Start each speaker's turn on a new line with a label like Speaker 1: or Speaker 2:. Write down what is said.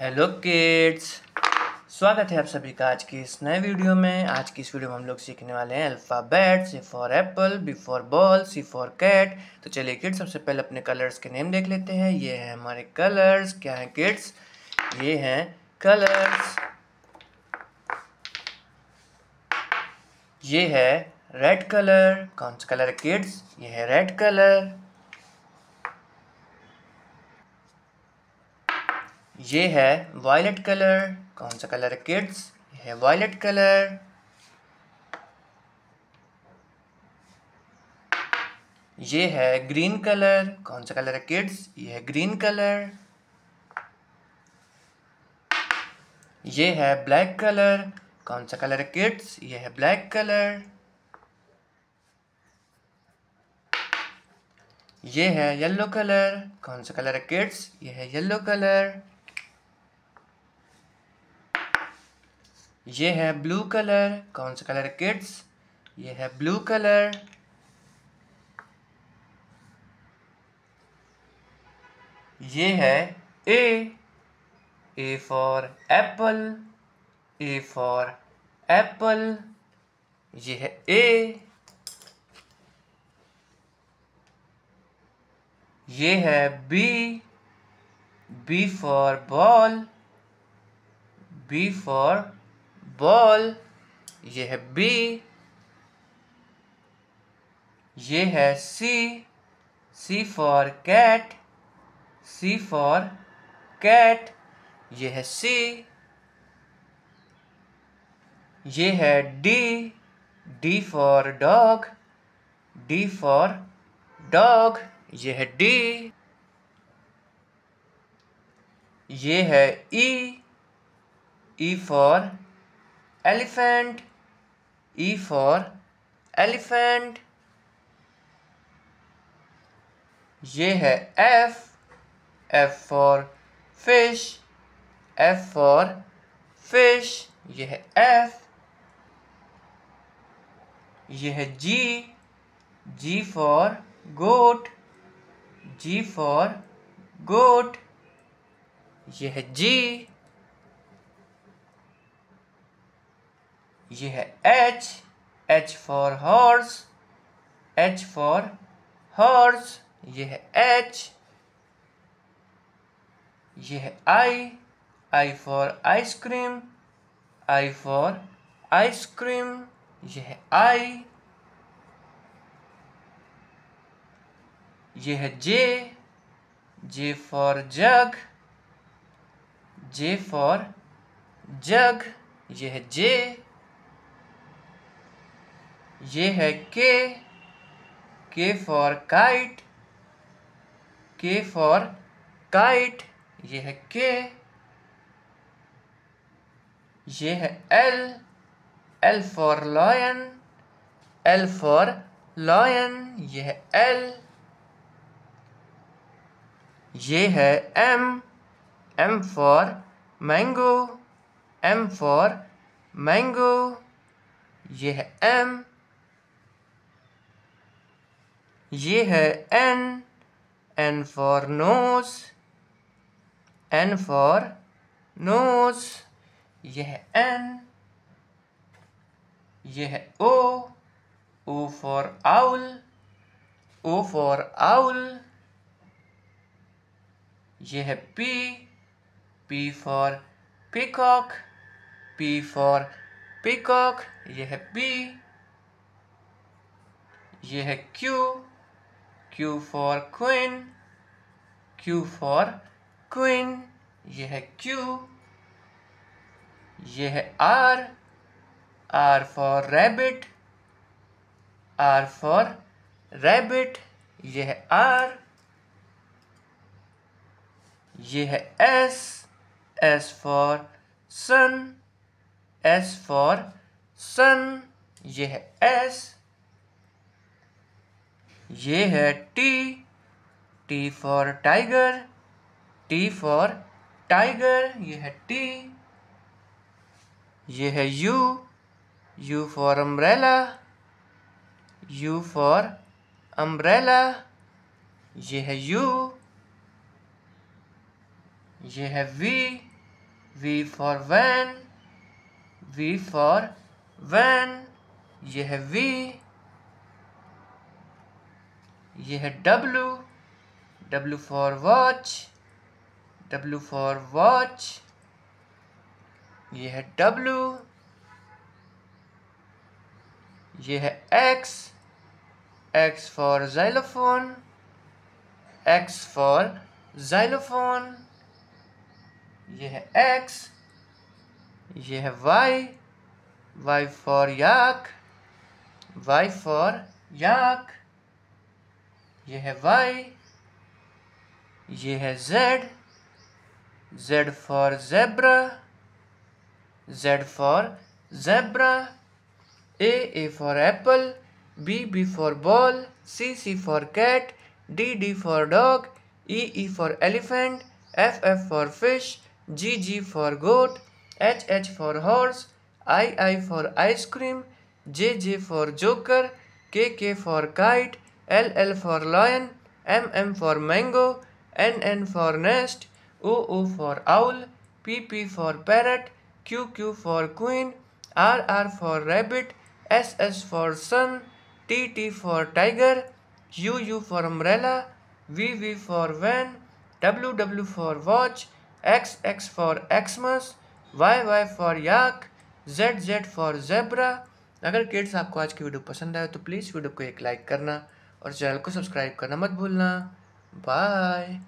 Speaker 1: Hello kids स्वागत है आप सभी का आज की इस नए वीडियो में आज की इस वीडियो में हम लोग सीखने वाले हैं alphabet C for apple B for ball C for cat तो चलिए किड्स सबसे पहले अपने कलर्स के नेम देख लेते हैं ये हैं हमारे कलर्स क्या हैं किड्स ये हैं कलर्स ये है रेड कलर कौन सा कलर है किड्स ये है रेड कलर ये है वायलेट कलर कौन सा कलर है किड्स ये है वायलेट कलर ये है ग्रीन कलर कौन सा कलर है किड्स ये है ग्रीन कलर ये है ब्लैक कलर कौन सा कलर है किड्स ये है ब्लैक कलर ये है येलो कलर कौन सा कलर है किड्स ये है येलो कलर ये है ब्लू कलर कौन सा कलर किड्स ये है ब्लू कलर ये है A A for apple A for apple ये है ए ये है B B for ball B for ball ये है बी ये है C C for cat C for cat ये है सी ये है D D for dog D for dog ये है डी ये है E E for elephant e for elephant ये है f f for fish f for fish ये है f ये है g g for goat g for goat ये है g ये है H H for horse H for horse ये है एच ये है I I for ice cream I for ice cream ये है आई ये है जे J for jug J for jug ये है जे ये है K K for kite K for kite ये है के ये है L L for lion L for lion ये है एल ये है M M for mango M for mango ये है एम ये है N N for nose N for nose ये है एन ये है O O for owl O for owl ये है P P for peacock P for peacock ये है पी ये है Q Q for queen Q for queen ये है क्यू ये है R R for rabbit R for rabbit ये है आर ये है S S for sun S for sun ये है एस ये है T T for tiger T for tiger ये है टी ये है U U for umbrella U for umbrella ये है यू ये है V V for van V for van ये है वी ये है W, W for watch W for watch ये है W, ये है X X for xylophone X for xylophone ये है X, ये है Y Y for yak Y for yak ये है वाई ये है Z Z for zebra Z for zebra A A for apple B B for ball C C for cat D D for dog E E for elephant F F for fish ji G for goat H H for horse I I for ice cream J J for joker K K for kite L L for lion, M M for mango, N N for nest, O O for owl, P P for parrot, Q Q for queen, R R for rabbit, S S for sun, T T for tiger, U U for umbrella, V V for van, W W for watch, X X for Xmas, Y Y for yak, Z Z for zebra. अगर kids आपको आज की video पसंद आए तो please video को एक like करना और चैनल को सब्सक्राइब करना मत भूलना बाय